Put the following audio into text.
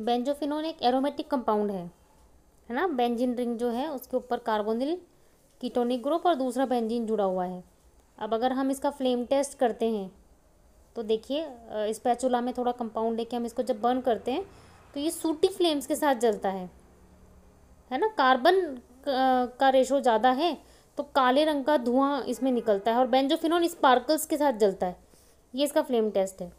benzophenone एक aromatic compound है है ना बेंजिन रिंग जो है उसके ऊपर कार्बोनिल कीटोनिक ग्रुप और दूसरा बेंजीन जुड़ा हुआ है अब अगर हम इसका फ्लेम टेस्ट करते हैं तो देखिए इस पैचुला में थोड़ा कंपाउंड लेके हम इसको जब बर्न करते हैं तो ये सूटी फ्लेम्स के साथ जलता है है ना कार्बन का रेशो ज़्यादा है तो काले रंग का धुआं इसमें निकलता है और बेंजोफिनोन स्पार्कल्स के साथ जलता है ये इसका फ्लेम टेस्ट है